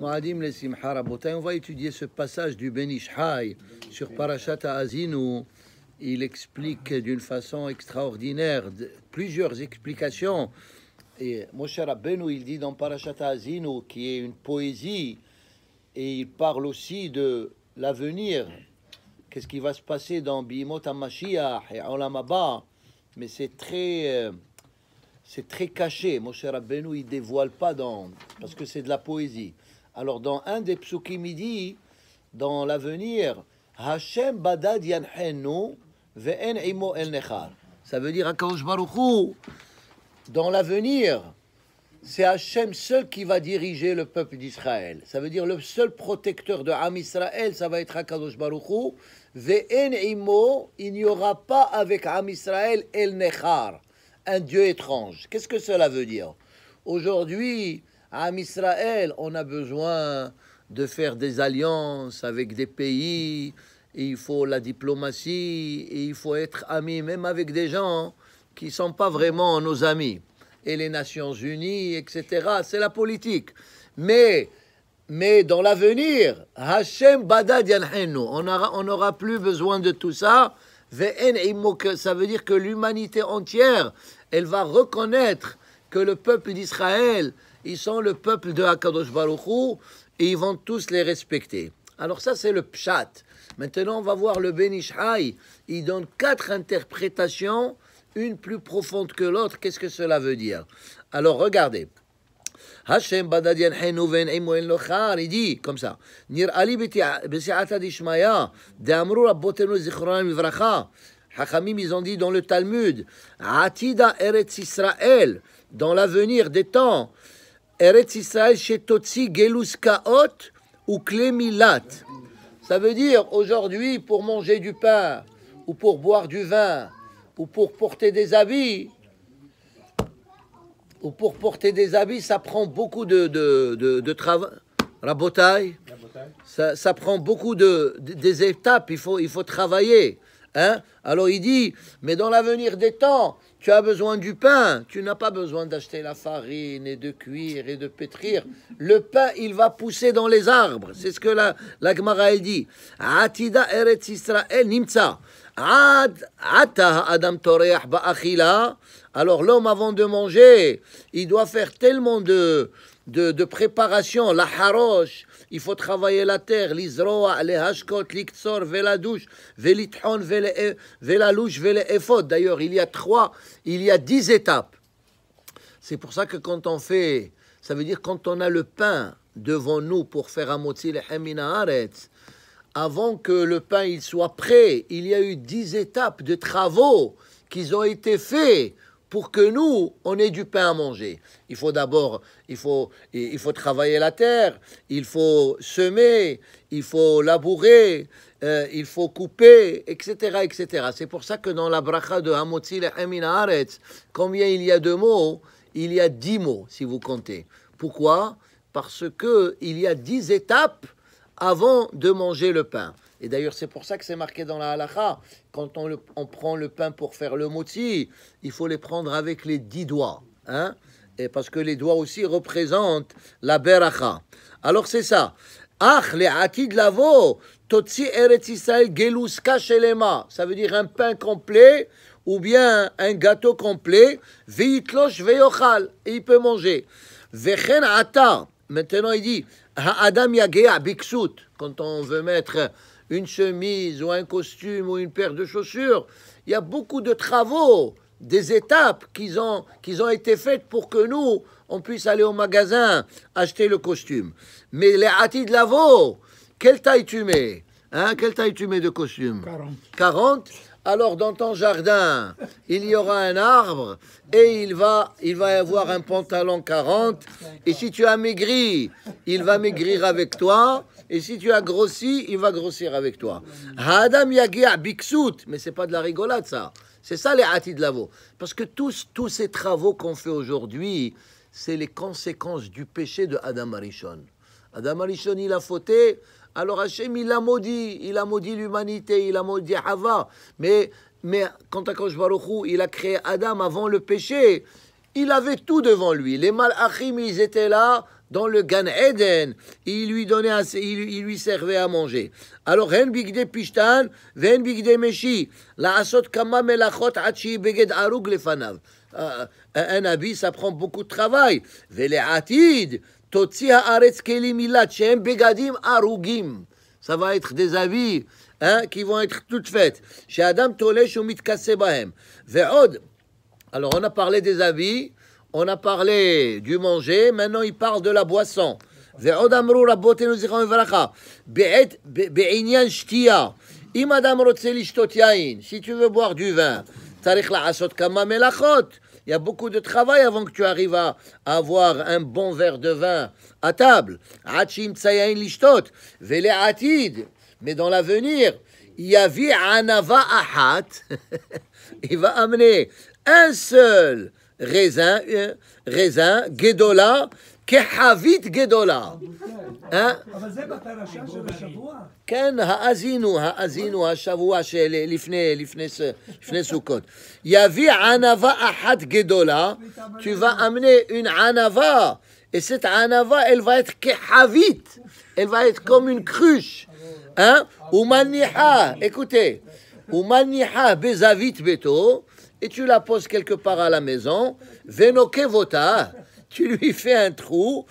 on va étudier ce passage du Benishai sur Parashat azinou. il explique d'une façon extraordinaire plusieurs explications. Et Moshe Rabbeinu, il dit dans Parashat azinou, qui est une poésie, et il parle aussi de l'avenir, qu'est-ce qui va se passer dans Bimot HaMashiach et Olam mais c'est très euh, c'est très caché. Moshe Rabbeinu, il dévoile pas dans... Parce que c'est de la poésie. Alors dans un des psukim, dans l'avenir, Hashem badad yanhenu ve'en imo el nechar. Ça veut dire, dans l'avenir, c'est Hachem seul qui va diriger le peuple d'Israël. Ça veut dire le seul protecteur de Am Israël, ça va être Akadosh Baruchou. Ve'en imo, il n'y aura pas avec Am Israël El Nechar, un Dieu étrange. Qu'est-ce que cela veut dire Aujourd'hui, à Israël, on a besoin de faire des alliances avec des pays, il faut la diplomatie, et il faut être ami, même avec des gens qui ne sont pas vraiment nos amis. Et les Nations Unies, etc. C'est la politique. Mais, mais dans l'avenir, Hashem Badad on n'aura on aura plus besoin de tout ça. Ça veut dire que l'humanité entière, elle va reconnaître que le peuple d'Israël, ils sont le peuple de Hakadosh Baruchou et ils vont tous les respecter. Alors ça, c'est le pshat. Maintenant, on va voir le Benishai. Il donne quatre interprétations, une plus profonde que l'autre. Qu'est-ce que cela veut dire Alors, regardez. Hashem Badadien, Henouven Emoen Lochar, il dit comme ça. Nir Ali b'si'ata Dishmaya, Damru Rabbotenu Zichronan Mivracha. Hachamim, ils ont dit dans le Talmud, Atida Eretz Israël, dans l'avenir des temps. Eretz Israël Shetotzi ou Klemilat. Ça veut dire aujourd'hui pour manger du pain ou pour boire du vin ou pour porter des habits ou pour porter des habits, ça prend beaucoup de, de, de, travail. La ça, ça, prend beaucoup de, des étapes, il faut, il faut travailler. Hein Alors il dit, mais dans l'avenir des temps, tu as besoin du pain, tu n'as pas besoin d'acheter la farine et de cuire et de pétrir. Le pain, il va pousser dans les arbres. C'est ce que la, la Gemara, elle dit. Alors l'homme, avant de manger, il doit faire tellement de, de, préparation, la haroche, il faut travailler la terre, l'isroa, les hashkot, l'iktsor, veladouche, louche, velalouche, ephod D'ailleurs, il y a trois, il y a dix étapes. C'est pour ça que quand on fait, ça veut dire quand on a le pain devant nous pour faire un motzi hemina avant que le pain il soit prêt, il y a eu dix étapes de travaux qui ont été faits pour que nous, on ait du pain à manger. Il faut d'abord, il faut, travailler la terre, il faut semer, il faut labourer, euh, il faut couper, etc., etc. C'est pour ça que dans la bracha de Hamotzi le Amina Haaretz, combien il y a de mots Il y a dix mots, si vous comptez. Pourquoi Parce qu'il y a dix étapes avant de manger le pain. Et d'ailleurs, c'est pour ça que c'est marqué dans la halakha. Quand on, le, on, prend le pain pour faire le moti, il faut les prendre avec les dix doigts. Hein et parce que les doigts aussi représentent la beracha. Alors c'est ça. Ach le la lavo, totsi eretz shelema. Ça veut dire un pain complet ou bien un gâteau complet. veyochal. Et il peut manger. Vechen ata. Maintenant il dit, adam yagea biksut. Quand on veut mettre une chemise ou un costume ou une paire de chaussures. Il y a beaucoup de travaux, des étapes qu'ils ont, qu'ils ont été faites pour que nous, on puisse aller au magasin acheter le costume. Mais les hâtis de lavo, quelle taille tu mets hein, Quelle taille tu mets de costume 40. 40 alors dans ton jardin, il y aura un arbre et il va, y avoir un pantalon 40. Et si tu as maigri, il va maigrir avec toi. Et si tu as grossi, il va grossir avec toi. Adam Yagia Biksout, mais c'est pas de la rigolade ça. C'est ça les de Lavo. Parce que tous, ces travaux qu'on fait aujourd'hui, c'est les conséquences du péché de Adam Arishon. Adam Arishon, il a fauté. Alors Hachem, il a maudit, il a maudit l'humanité, il a maudit Hava. Mais, mais quand Baruch il a créé Adam avant le péché, il avait tout devant lui. Les malachim, ils étaient là dans le Gan Eden. Il lui donnait, il, lui servait à manger. Alors, pishtan, meshi, la asot kama euh, Un habit, ça prend beaucoup de travail. Vele atid, Totsiha Aretz Kelimilat, Shem Begadim Arugim. Ça va être des avis hein, qui vont être toutes faites. Chez Adam Tolesh ou Bahem. Veod. Alors, on a parlé des avis, on a parlé du manger, maintenant il parle de la boisson. Veod Amrou Rabote Nuzikam Vraka. Be'et Be'inyan Im Adam Rotzeli Shtotiaïn. Si tu veux boire du vin, Tarikh la Asot Kama Melachot. Il y a beaucoup de travail avant que tu arrives à, avoir un bon verre de vin à table. Mais dans l'avenir, Yavi Anava Ahat, il va amener un seul raisin, euh, raisin, Gedola, que havit gedola hein mais c'est par la semaine de la semaine hein azinu azinu la semaine de לפני לפני sukot yavi anava achat gedola tu vas amener une anava et cette anava elle va être que havit elle va être comme une cruche hein ou manicha écoutez ou manicha be zavit et tu la poses quelque part à la maison venokevota tu lui fais un trou,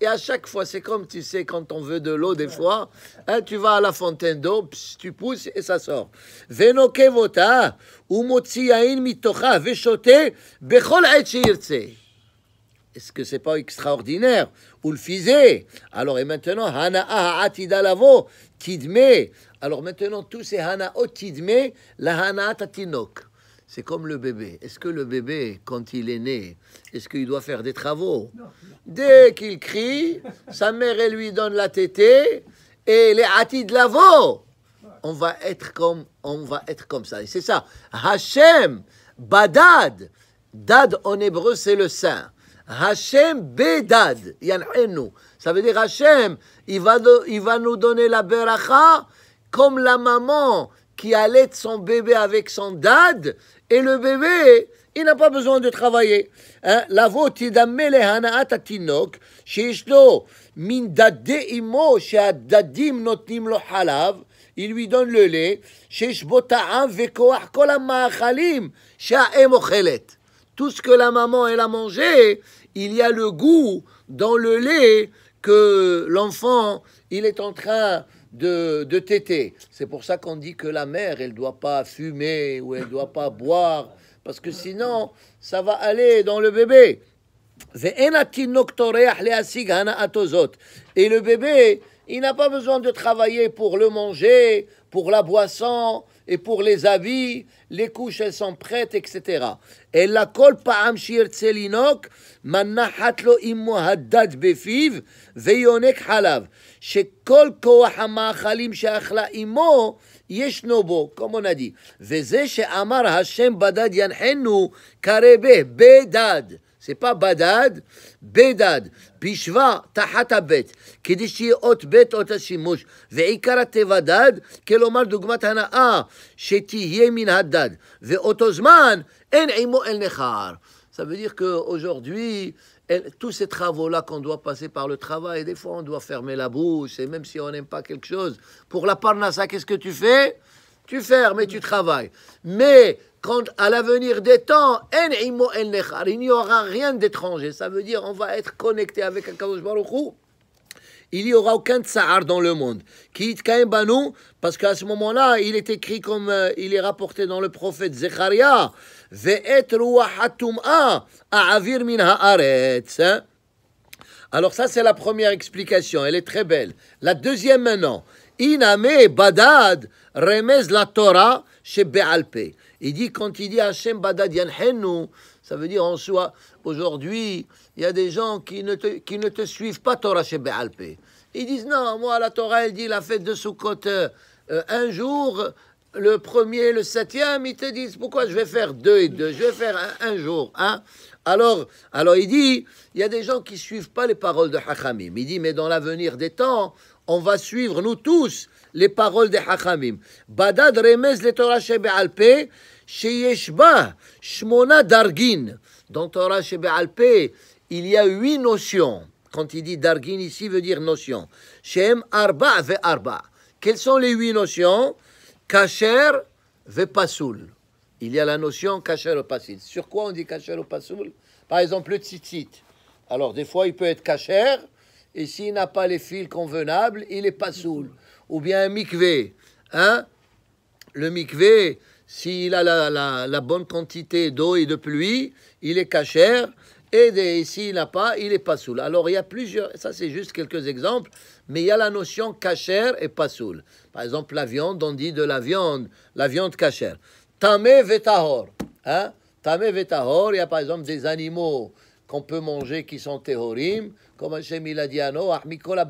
et à chaque fois, c'est comme, tu sais, quand on veut de l'eau, des fois, hein, tu vas à la fontaine d'eau, tu pousses et ça sort. Est-ce que c'est pas extraordinaire Ou le Alors, et maintenant, hanaa ah, atida lavo, kidme. Alors maintenant, tous ces hanaot kidme, la hanaa tatinok. C'est comme le bébé. Est-ce que le bébé, quand il est né, est-ce qu'il doit faire des travaux Dès qu'il crie, sa mère elle lui donne la tétée et les hâtis de l'avant. On va être comme on va être comme ça. Et c'est ça. Hachem, Badad. Dad en hébreu, c'est le saint. Hachem Bedad, Ça veut dire Hachem, il va, il nous donner la beracha comme la maman qui allait son bébé avec son dad, et le bébé, il n'a pas besoin de travailler. Hein? la L'avot idamele hanaat atinok, sheishlo min dadé imo, sheadadim notnim lo halav, il lui donne le lait, sheish bota'am vekoach kol ha'ma'achalim, she'a'em ochelet. Tout ce que la maman, elle a mangé, il y a le goût dans le lait que l'enfant, il est en train de, de tété. C'est pour ça qu'on dit que la mère, elle doit pas fumer ou elle doit pas boire, parce que sinon, ça va aller dans le bébé. Et le bébé, il n'a pas besoin de travailler pour le manger, pour la boisson, et pour les habits, les couches elles sont prêtes, etc. אלא כל פעם שירצה לינוק, מנחת לו אמו הדד בפיו ויונק חלב, שכל כוח המאכלים שאכלה אמו ישנו בו, כמו נדי. וזה שאמר השם בדד ינחנו, קרא בה, בדד. C'est pas Badad, Bedad, Bishva, bet, Kedishi Ot Bet otashimush, ve ikarate Vadad, Kelomar dugmatana a, Sheti Yemin Haddad, otozman, En Imo El Nechar. Ça veut dire qu'aujourd'hui, tous ces travaux-là qu'on doit passer par le travail, des fois on doit fermer la bouche, et même si on n'aime pas quelque chose, pour la parnasa, qu'est-ce que tu fais Tu fermes et tu travailles. Mais à l'avenir des temps, il n'y aura rien d'étranger. Ça veut dire on va être connecté avec un Baruch Hu. Il n'y aura aucun tsahar dans le monde. Quitte Banou, parce qu'à ce moment-là, il est écrit comme euh, il est rapporté dans le prophète Zecharia Alors, ça, c'est la première explication. Elle est très belle. La deuxième maintenant. Iname Badad remez la Torah chez Bealpe. Il dit, quand il dit Hachem Badad Yanhenu, ça veut dire en soi, aujourd'hui, il y a des gens qui ne te, qui ne te suivent pas Torah chez Ils disent, non, moi, la Torah, elle dit la fête de Sukkot, euh, euh, un jour, le premier, le septième, ils te disent, pourquoi je vais faire deux et deux, je vais faire un, jour, hein alors, alors il dit, il y a des gens qui suivent pas les paroles de Hachamim. Il dit, mais dans l'avenir des temps, on va suivre, nous tous, les paroles des Hachamim. Badad remez le Torah Shebe'alpe, Sheyeshba, Shmona Dargin. Dans Torah Béalpé, il y a huit notions. Quand il dit Dargin ici, veut dire notion. Shem Arba ve Arba. Quelles sont les huit notions Kacher ve Pasoul. Il y a la notion Kacher ou Pasoul. Sur quoi on dit Kacher ou Pasoul Par exemple, le tzitzit. Alors, des fois, il peut être Kacher. Et s'il n'a pas les fils convenables, il est Pasoul ou bien un mikvé. Hein le mikvé, s'il a la, bonne quantité d'eau et de pluie, il est cachère. Et s'il n'a pas, il est pas soul. Alors il y a plusieurs, ça c'est juste quelques exemples, mais il y a la notion cachère et pas soul. Par exemple, la viande, on dit de la viande, la viande cachère. Tamé vetahor. Hein? Tamé vetahor, il y a par exemple des animaux qu'on peut manger qui sont théorim, comme Hachem il a dit Mikola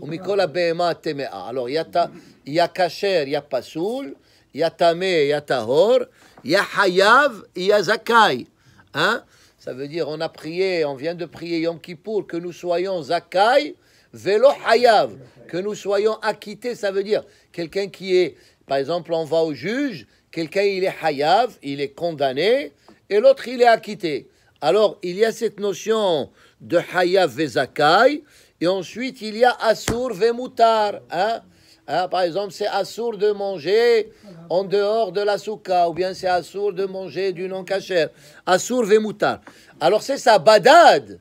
ou Mikola Behema Temea. Alors, il y a, ta, il Kacher, il y a Pasoul, il y a Tame, il y a Tahor, il y a Hayav, il y a Zakai. Hein. Ça veut dire, on a prié, on vient de prier Yom Kippour, que nous soyons Zakai, Velo Hayav, que nous soyons acquittés, ça veut dire, quelqu'un qui est, par exemple, on va au juge, quelqu'un il est Hayav, il est condamné, et l'autre il est acquitté. Alors, il y a cette notion de Hayav Vezakai, et ensuite il y a assur Vemutar. Hein. Hein, par exemple, c'est Assour de manger en dehors de la souka, ou bien c'est Assour de manger du non cacher Assur Vemutar. Alors, c'est ça, Badad.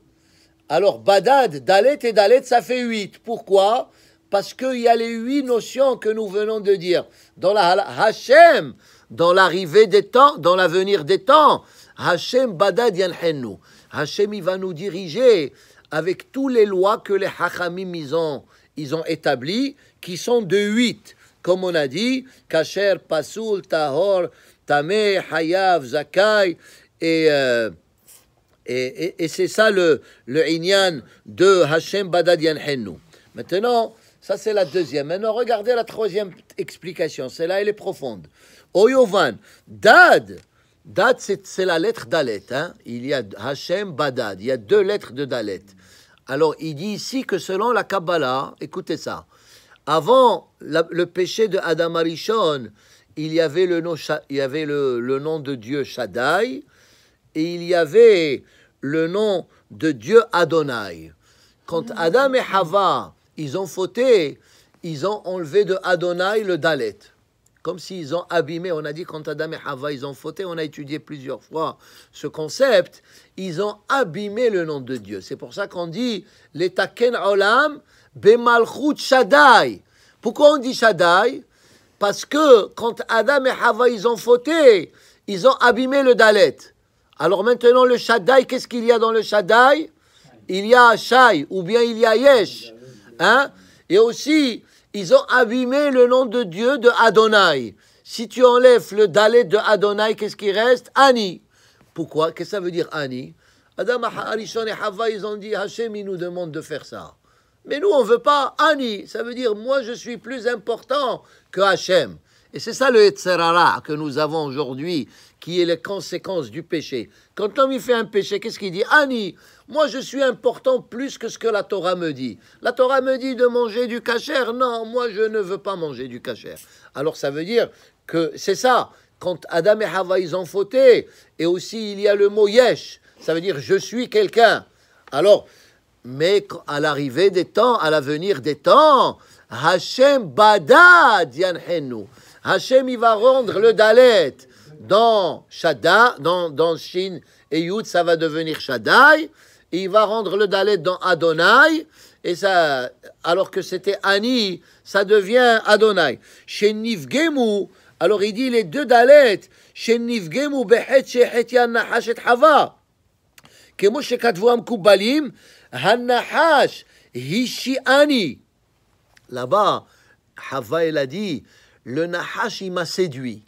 Alors, Badad, Dalet et Dalet, ça fait 8. Pourquoi Parce qu'il y a les huit notions que nous venons de dire. Dans la Hachem, dans l'arrivée des temps, dans l'avenir des temps, Hachem Badad Yanhennu. Hachem, il va nous diriger avec toutes les lois que les Hachamim, ils ont, ils ont établies, qui sont de huit. Comme on a dit, Kacher, Pasul, Tahor, Tamer, Hayav, Zakai, euh, et... et, c'est ça le, le inyan de HaShem. Badad Yanhennu. Maintenant, ça c'est la deuxième. Maintenant, regardez la troisième explication. Celle-là, elle est profonde. Oyovan, Dad, Dad, c'est la lettre Dalet. Hein. Il y a Hachem, Badad. Il y a deux lettres de Dalet. Alors, il dit ici que selon la Kabbalah, écoutez ça, avant le péché de Adam Arishon, il y avait le nom, il y avait le, nom de Dieu Shaddai et il y avait le nom de Dieu Adonai. Quand Adam et Hava, ils ont fauté, ils ont enlevé de Adonai le Dalet comme s'ils ont abîmé. On a dit quand Adam et Hava, ils ont fauté, on a étudié plusieurs fois ce concept. Ils ont abîmé le nom de Dieu. C'est pour ça qu'on dit les taken olam bemalchut shaddai. Pourquoi on dit shaddai Parce que quand Adam et Hava, ils ont fauté, ils ont abîmé le dalet. Alors maintenant, le shaddai, qu'est-ce qu'il y a dans le shaddai Il y a shai, ou bien il y a yesh. Hein? Et aussi, ils ont abîmé le nom de Dieu de Adonai. Si tu enlèves le dalet de Adonai, qu'est-ce qui reste Ani. Pourquoi Qu'est-ce que ça veut dire Ani Adam, Arishon et Hava, ils ont dit Hachem, il nous demande de faire ça. Mais nous, on ne veut pas Ani. Ça veut dire moi, je suis plus important que Hachem. Et c'est ça le Etzerara que nous avons aujourd'hui qui est les conséquences du péché. Quand l'homme il fait un péché, qu'est-ce qu'il dit Annie, moi je suis important plus que ce que la Torah me dit. La Torah me dit de manger du cachère. Non, moi je ne veux pas manger du cachère. Alors ça veut dire que c'est ça. Quand Adam et Hava, ils ont fauté, et aussi il y a le mot yesh, ça veut dire je suis quelqu'un. Alors, mais à l'arrivée des temps, à l'avenir des temps, Hachem bada Hachem, il va rendre le dalet dans Shadda, dans, dans Shin et Yud, ça va devenir Shaddai. il va rendre le Dalet dans Adonai. Et ça, alors que c'était Ani, ça devient Adonai. Chez alors il dit les deux Dalets, chez Hava. hishi Ani. Là-bas, Hava, il a dit, le Nahash, il m'a séduit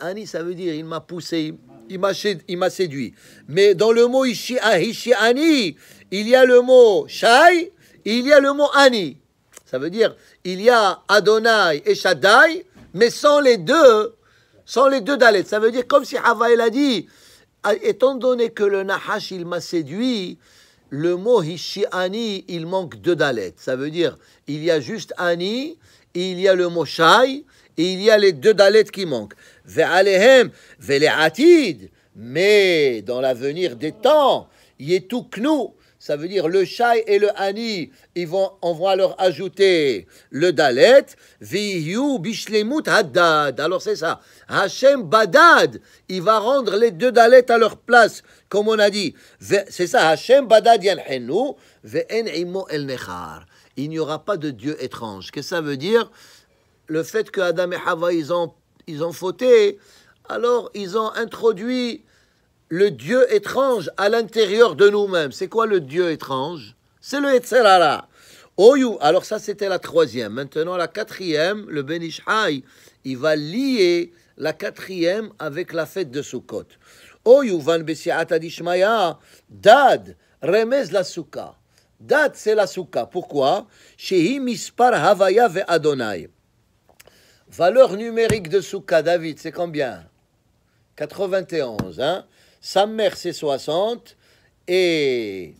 ani ça veut dire il m'a poussé, il m'a séduit. Mais dans le mot ani il y a le mot Shai, il y a le mot Ani. Ça veut dire il y a Adonai et Shaddai, mais sans les deux, sans les deux Dalets. Ça veut dire comme si Hava, a dit, étant donné que le Nahash, il m'a séduit, le mot ani il manque deux Dalets. Ça veut dire il y a juste Ani, il y a le mot Shai, et il y a les deux dalettes qui manquent. Ve'alehem, ve'le'atid. Mais dans l'avenir des temps, nous. ça veut dire le chai et le hani, ils vont, on va leur ajouter le dalet, hu bishlemut hadad Alors c'est ça. Hashem badad, il va rendre les deux dalets à leur place, comme on a dit. C'est ça, Hashem badad yanhenu, ve'en imo el nechar. Il n'y aura pas de Dieu étrange. que ça veut dire le fait que Adam et Hava, ils ont, ils ont fauté, alors ils ont introduit le Dieu étrange à l'intérieur de nous-mêmes. C'est quoi le Dieu étrange C'est le Etzerara. Oh, you, alors ça c'était la troisième. Maintenant la quatrième, le Benishai, il va lier la quatrième avec la fête de Sukkot. Oyou oh, van Adishmaya, Dad, remez la Sukkah. Dad c'est la Pourquoi Shehi mispar ve Adonai. Valeur numérique de Souka, David, c'est combien 91. Hein Sa mère, c'est 60. Et,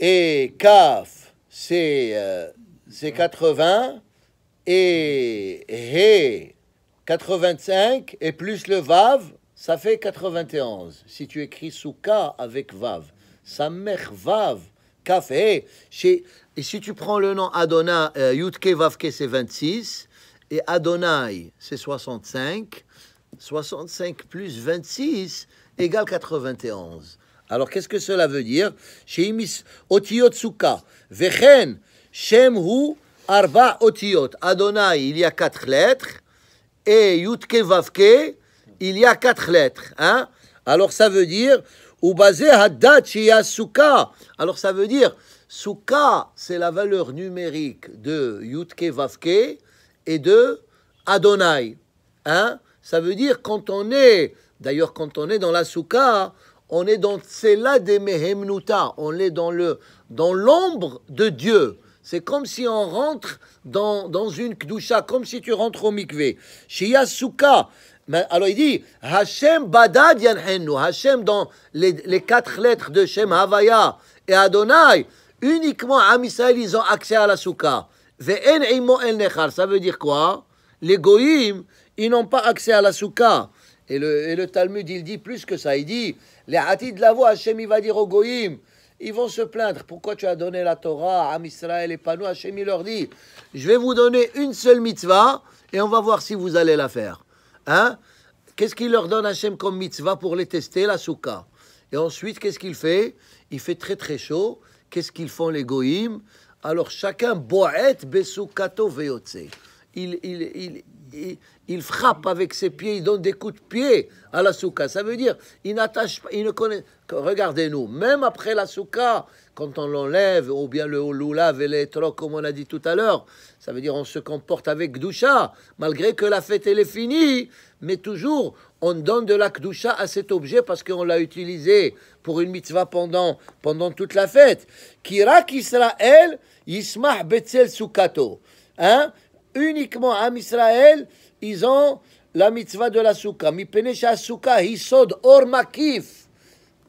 et Kaf, c'est 80. Euh, et 85. Et plus le Vav, ça fait 91. Si tu écris Souka avec Vav, Sa mère, Vav, Kaf, He. Et si tu prends le nom Adona, euh, Yutke, Vavke, c'est 26 et Adonai, c'est 65. 65 plus 26 égale 91. Alors qu'est-ce que cela veut dire Otiotsuka, Vechen, Shemhu, Arba Otiot. Adonai, il y a quatre lettres. Et Yutke Vavke, il y a quatre lettres. Hein? Alors ça veut dire Ubazé yasuka. Alors ça veut dire Suka, c'est la valeur numérique de Yutke Vavke et de Adonai. Hein? Ça veut dire quand on est, d'ailleurs quand on est dans la soukha, on est dans Tsela des Mehemnuta, on est dans le dans l'ombre de Dieu. C'est comme si on rentre dans, une kdusha, comme si tu rentres au mikveh. Shia soukha, alors il dit Hashem Badad Yanhennu. Hashem dans les, quatre lettres de Shem Havaya et Adonai, uniquement à ils ont accès à la soukha. Ça veut dire quoi Les goïms, ils n'ont pas accès à la soukha. Et le, et le, Talmud, il dit plus que ça. Il dit Les hâtis de la voix, Hachem, il va dire aux goïms ils vont se plaindre. Pourquoi tu as donné la Torah à Israël et pas nous Hachem, il leur dit Je vais vous donner une seule mitzvah et on va voir si vous allez la faire. Hein Qu'est-ce qu'il leur donne Hachem comme mitzvah pour les tester La souka. Et ensuite, qu'est-ce qu'il fait Il fait très très chaud. Qu'est-ce qu'ils font les goïms alors chacun boit besukato veotse. Il, frappe avec ses pieds, il donne des coups de pied à la souka. Ça veut dire, il n'attache pas, il ne connaît. Regardez-nous, même après la souka, quand on l'enlève, ou bien le loulav et comme on a dit tout à l'heure, ça veut dire on se comporte avec Kdoucha, malgré que la fête elle est finie, mais toujours on donne de la Kdoucha à cet objet parce qu'on l'a utilisé pour une mitzvah pendant, pendant toute la fête. Kirak Israël, Yismah Betzel Sukato. Hein? Uniquement à Israël, ils ont la mitzvah de la soukha. penesha soukha, hisod or makif.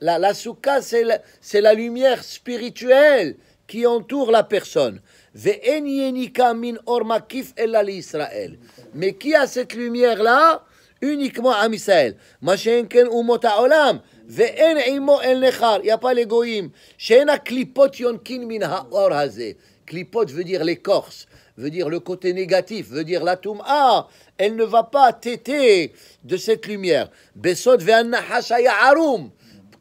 La, la soukha, c'est la, la, lumière spirituelle qui entoure la personne. Ve'en yenika min or makif l'Israël. Mais qui a cette lumière-là Uniquement à Israël. Mashenken umota olam. ואין עמו אין נכר, יפה לגויים, שאין הקליפות יונקין מן האור הזה. קליפות ודירא לקורס. veut dire le côté négatif, veut dire la Ah, elle ne va pas téter de cette lumière. Besod arum.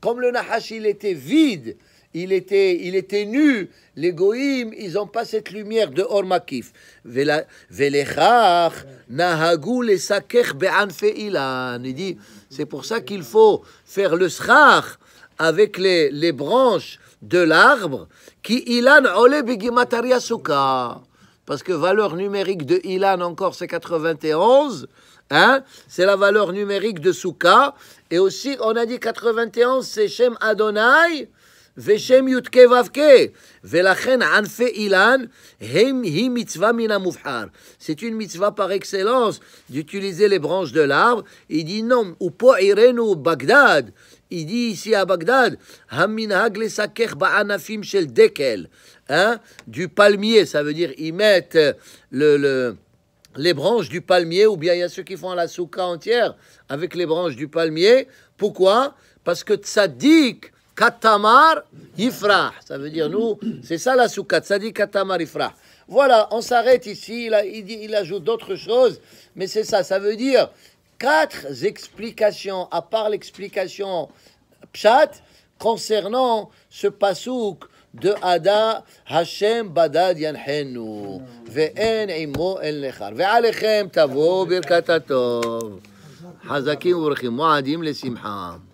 Comme le nahash, il était vide, il était, il était nu, les goïms, ils n'ont pas cette lumière de Ormakif. Velechach, nahagou, le sakech, be'anfe ilan. Il dit. C'est pour ça qu'il faut faire le srar avec les, branches de l'arbre qui ilan ole bigimataria Parce que valeur numérique de ilan encore c'est 91. Hein? C'est la valeur numérique de souka. Et aussi on a dit 91 c'est Shem Adonai. C'est une mitzvah par excellence d'utiliser les branches de l'arbre. Il dit non, ou Bagdad il dit ici à Bagdad, shel dekel, hein? du palmier, ça veut dire ils mettent euh, le, les branches du palmier, ou bien il y a ceux qui font la souka entière avec les branches du palmier. Pourquoi Parce que tzaddik, Katamar Yifrah. Ça veut dire, nous, c'est ça la soukat. Ça dit Katamar Yifrah. Voilà, on s'arrête ici. Il, ajoute d'autres choses, mais c'est ça. Ça veut dire quatre explications, à part l'explication Pshat, concernant ce pasouk de Ada Hashem Badad Yanhenu. Ve'en imo el lechar. Ve'alechem tavo birkatatov. Hazakim וברכים, מועדים lesimham